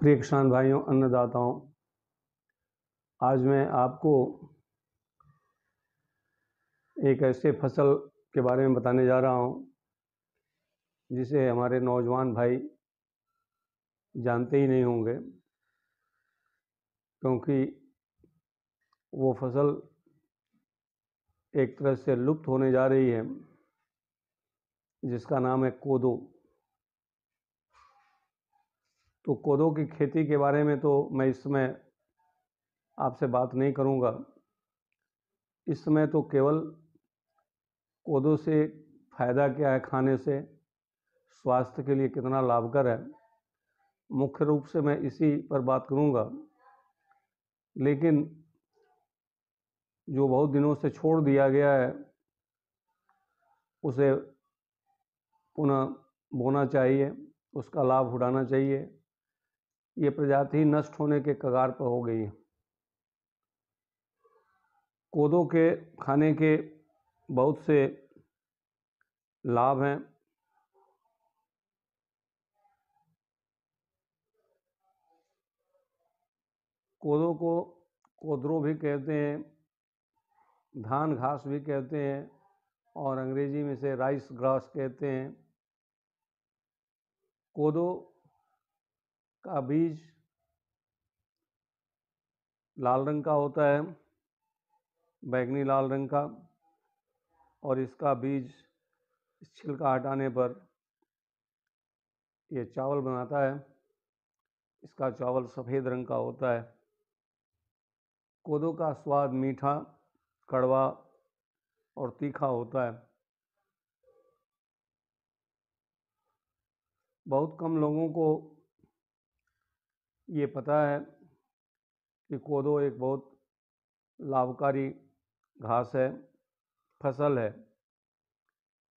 प्रिय किसान भाइयों अन्नदाताओं आज मैं आपको एक ऐसे फसल के बारे में बताने जा रहा हूँ जिसे हमारे नौजवान भाई जानते ही नहीं होंगे क्योंकि वो फसल एक तरह से लुप्त होने जा रही है जिसका नाम है कोदो तो कोदो की खेती के बारे में तो मैं इस समय आपसे बात नहीं करूँगा इस समय तो केवल कोदो से फ़ायदा क्या है खाने से स्वास्थ्य के लिए कितना लाभकर है मुख्य रूप से मैं इसी पर बात करूँगा लेकिन जो बहुत दिनों से छोड़ दिया गया है उसे पुनः बोना चाहिए उसका लाभ उठाना चाहिए ये प्रजाति नष्ट होने के कगार पर हो गई है कोदों के खाने के बहुत से लाभ हैं कोदों को कोदरो भी कहते हैं धान घास भी कहते हैं और अंग्रेजी में से राइस ग्रास कहते हैं कोदो का बीज लाल रंग का होता है बैगनी लाल रंग का और इसका बीज इस छिलका हटाने पर यह चावल बनाता है इसका चावल सफ़ेद रंग का होता है कोदो का स्वाद मीठा कड़वा और तीखा होता है बहुत कम लोगों को ये पता है कि कोदो एक बहुत लाभकारी घास है फसल है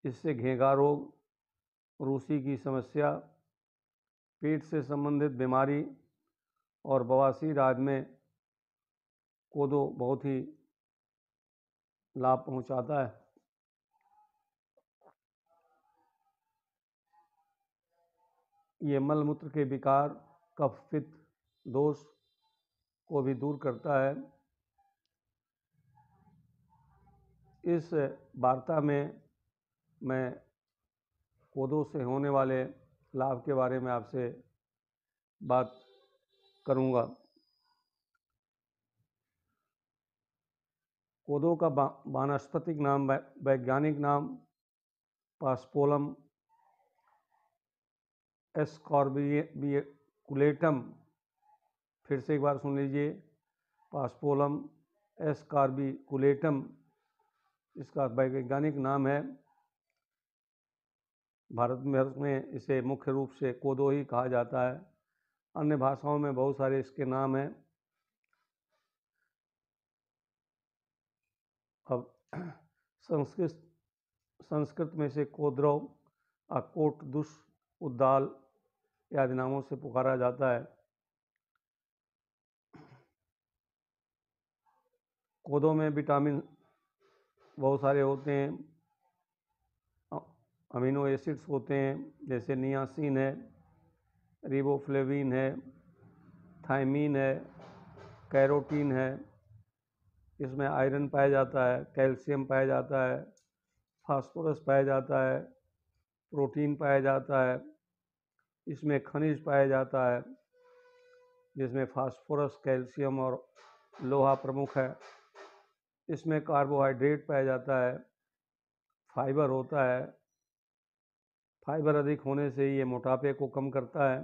इससे घेंगा रोग रूसी की समस्या पेट से संबंधित बीमारी और बवासीर आदि में कोदो बहुत ही लाभ पहुंचाता है ये मलमूत्र के विकार कफ पित्त दोष को भी दूर करता है इस वार्ता में मैं पौधों से होने वाले लाभ के बारे में आपसे बात करूंगा पौधों का वानस्पतिक नाम वैज्ञानिक नाम पास्पोलम एस्कॉर्बिकुलेटम फिर से एक बार सुन लीजिए पास्पोलम एस कार्बिकुलेटम इसका वैज्ञानिक नाम है भारत में में इसे मुख्य रूप से कोदो ही कहा जाता है अन्य भाषाओं में बहुत सारे इसके नाम हैं अब संस्कृत संस्कृत में से कोद्रव अकोट दुष उद्दाल आदि नामों से पुकारा जाता है कोदों में विटामिन बहुत सारे होते हैं अमीनो एसिड्स होते हैं जैसे नियासिन है रिबोफ्लेविन है थायमीन है कैरोटीन है इसमें आयरन पाया जाता है कैल्शियम पाया जाता है फास्फोरस पाया जाता है प्रोटीन पाया जाता है इसमें खनिज पाया जाता है जिसमें फास्फोरस कैल्शियम और लोहा प्रमुख है इसमें कार्बोहाइड्रेट पाया जाता है फाइबर होता है फाइबर अधिक होने से ये मोटापे को कम करता है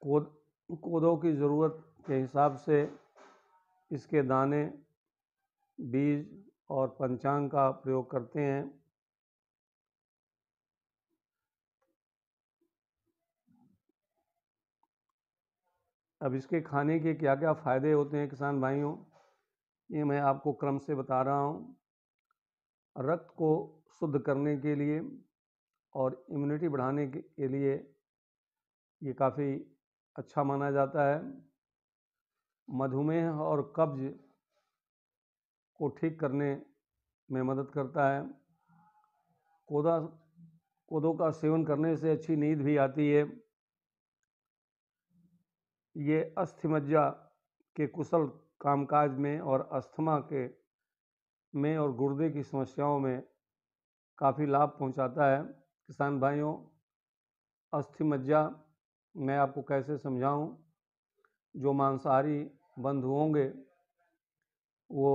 कोद कोदों की ज़रूरत के हिसाब से इसके दाने बीज और पंचांग का प्रयोग करते हैं अब इसके खाने के क्या क्या फ़ायदे होते हैं किसान भाइयों ये मैं आपको क्रम से बता रहा हूँ रक्त को शुद्ध करने के लिए और इम्यूनिटी बढ़ाने के लिए ये काफ़ी अच्छा माना जाता है मधुमेह और कब्ज को ठीक करने में मदद करता है कोदा कोदों का सेवन करने से अच्छी नींद भी आती है ये अस्थिमज्जा के कुशल कामकाज में और अस्थमा के में और गुर्दे की समस्याओं में काफ़ी लाभ पहुंचाता है किसान भाइयों अस्थि मज्जा मैं आपको कैसे समझाऊं जो मांसाहारी बंद होंगे वो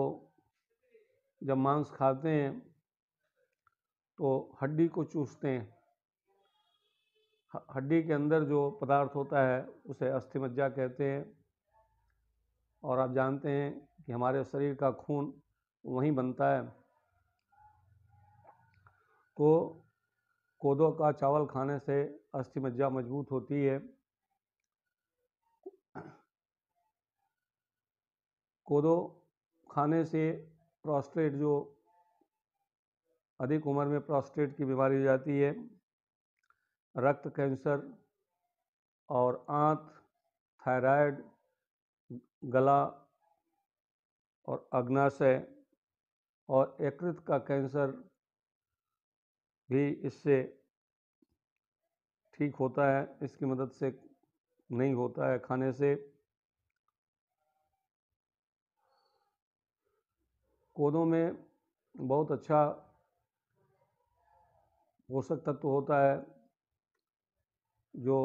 जब मांस खाते हैं तो हड्डी को चूसते हैं हड्डी के अंदर जो पदार्थ होता है उसे अस्थिमज्जा कहते हैं और आप जानते हैं कि हमारे शरीर का खून वहीं बनता है तो कोदो का चावल खाने से अस्थिमज्जा मजबूत होती है कोदो खाने से प्रोस्टेट जो अधिक उम्र में प्रोस्टेट की बीमारी हो जाती है रक्त कैंसर और आंत थायराइड गला और अग्नाशय और यकृत का कैंसर भी इससे ठीक होता है इसकी मदद से नहीं होता है खाने से कोदों में बहुत अच्छा पोषक तत्व होता है जो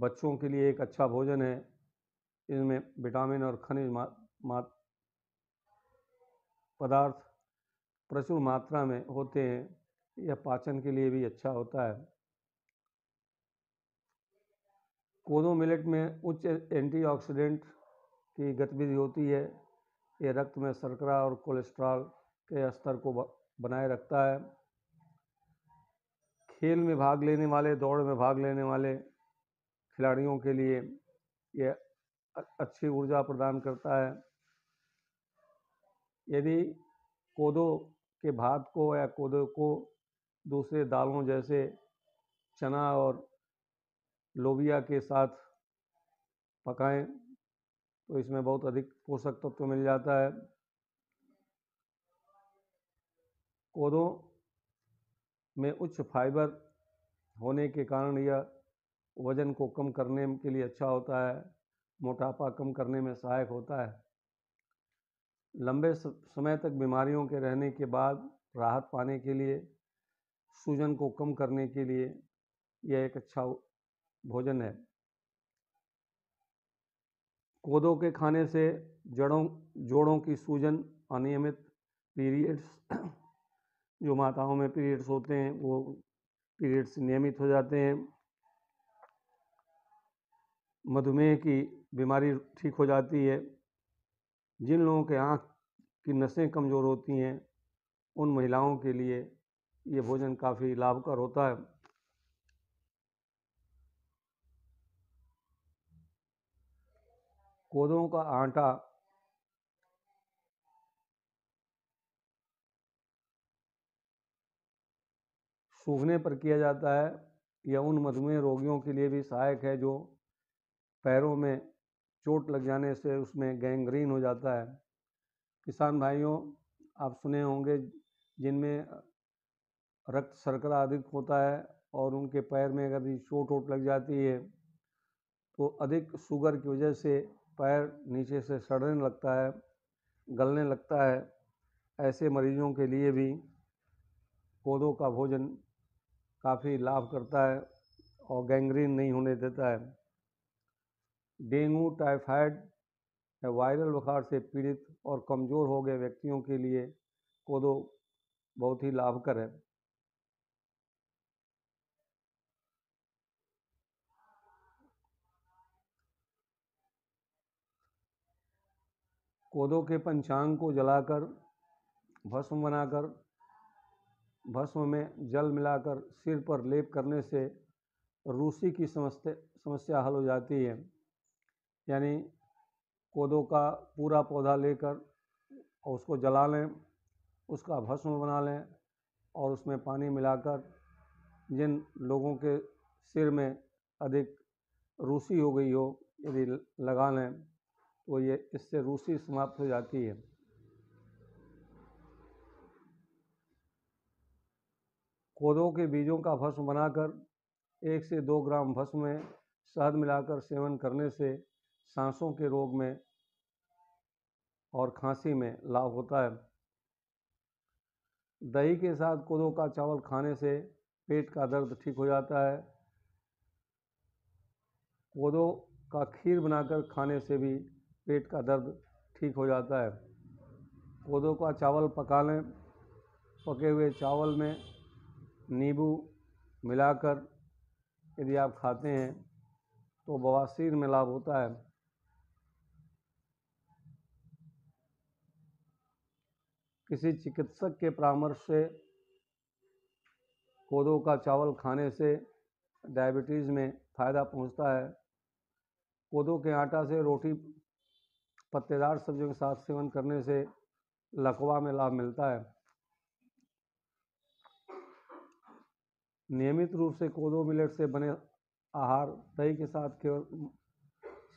बच्चों के लिए एक अच्छा भोजन है इसमें विटामिन और खनिज मा, पदार्थ प्रचुर मात्रा में होते हैं यह पाचन के लिए भी अच्छा होता है कोदो मिलेट में उच्च एंटीऑक्सीडेंट की गतिविधि होती है ये रक्त में शर्करा और कोलेस्ट्रॉल के स्तर को बनाए रखता है खेल में भाग लेने वाले दौड़ में भाग लेने वाले खिलाड़ियों के लिए यह अच्छी ऊर्जा प्रदान करता है यदि कोदो के भात को या कोदो को दूसरे दालों जैसे चना और लोबिया के साथ पकाएं तो इसमें बहुत अधिक पोषक तत्व तो मिल जाता है कोदो में उच्च फाइबर होने के कारण यह वज़न को कम करने के लिए अच्छा होता है मोटापा कम करने में सहायक होता है लंबे समय तक बीमारियों के रहने के बाद राहत पाने के लिए सूजन को कम करने के लिए यह एक अच्छा भोजन है कोदो के खाने से जड़ों जोड़ों की सूजन अनियमित पीरियड्स जो माताओं में पीरियड्स होते हैं वो पीरियड्स नियमित हो जाते हैं मधुमेह की बीमारी ठीक हो जाती है जिन लोगों के आँख की नसें कमज़ोर होती हैं उन महिलाओं के लिए ये भोजन काफ़ी लाभकर होता है कोदों का आटा सूखने पर किया जाता है यह उन मधुमेह रोगियों के लिए भी सहायक है जो पैरों में चोट लग जाने से उसमें गैंग्रीन हो जाता है किसान भाइयों आप सुने होंगे जिनमें रक्त शर्करा अधिक होता है और उनके पैर में अगर चोट वोट लग जाती है तो अधिक शुगर की वजह से पैर नीचे से सड़ने लगता है गलने लगता है ऐसे मरीजों के लिए भी कोदों का भोजन काफ़ी लाभ करता है और गैंग्रीन नहीं होने देता है डेंगू टाइफाइड वायरल बुखार से पीड़ित और कमज़ोर हो गए व्यक्तियों के लिए कोदो बहुत ही लाभकर है कोदो के पंचांग को जलाकर भस्म बनाकर भस्म में जल मिलाकर सिर पर लेप करने से रूसी की समस्या समस्या हल हो जाती है यानी कोदो का पूरा पौधा लेकर और उसको जला लें उसका भस्म बना लें और उसमें पानी मिलाकर जिन लोगों के सिर में अधिक रूसी हो गई हो यदि लगा लें तो ये इससे रूसी समाप्त हो जाती है पौधों के बीजों का भस्म बनाकर एक से दो ग्राम भस्म में शहद मिलाकर सेवन करने से सांसों के रोग में और खांसी में लाभ होता है दही के साथ कोदो का चावल खाने से पेट का दर्द ठीक हो जाता है कोदो का खीर बनाकर खाने से भी पेट का दर्द ठीक हो जाता है कोदो का चावल पका लें पके हुए चावल में नींबू मिलाकर यदि आप खाते हैं तो बवासीर में लाभ होता है किसी चिकित्सक के परामर्श से कोदो का चावल खाने से डायबिटीज़ में फ़ायदा पहुंचता है कोदो के आटा से रोटी पत्तेदार सब्जियों के साथ सेवन करने से लकवा में लाभ मिलता है नियमित रूप से कोदो मिलेट से बने आहार दही के साथ केवल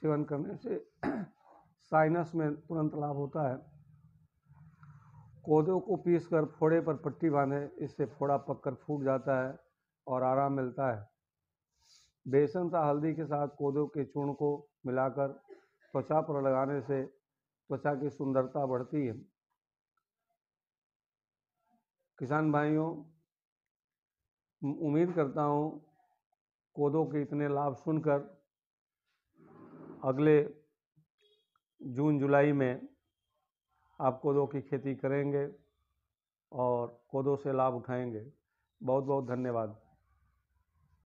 सेवन करने से साइनस में तुरंत लाभ होता है कोदो को पीसकर फोड़े पर पट्टी बांधे इससे फोड़ा पककर फूट जाता है और आराम मिलता है बेसन तथा हल्दी के साथ कोदो के चूर्ण को मिलाकर त्वचा पर लगाने से त्वचा की सुंदरता बढ़ती है किसान भाइयों उम्मीद करता हूँ कोदों के इतने लाभ सुनकर अगले जून जुलाई में आप कोदो की खेती करेंगे और कोदों से लाभ उठाएंगे बहुत बहुत धन्यवाद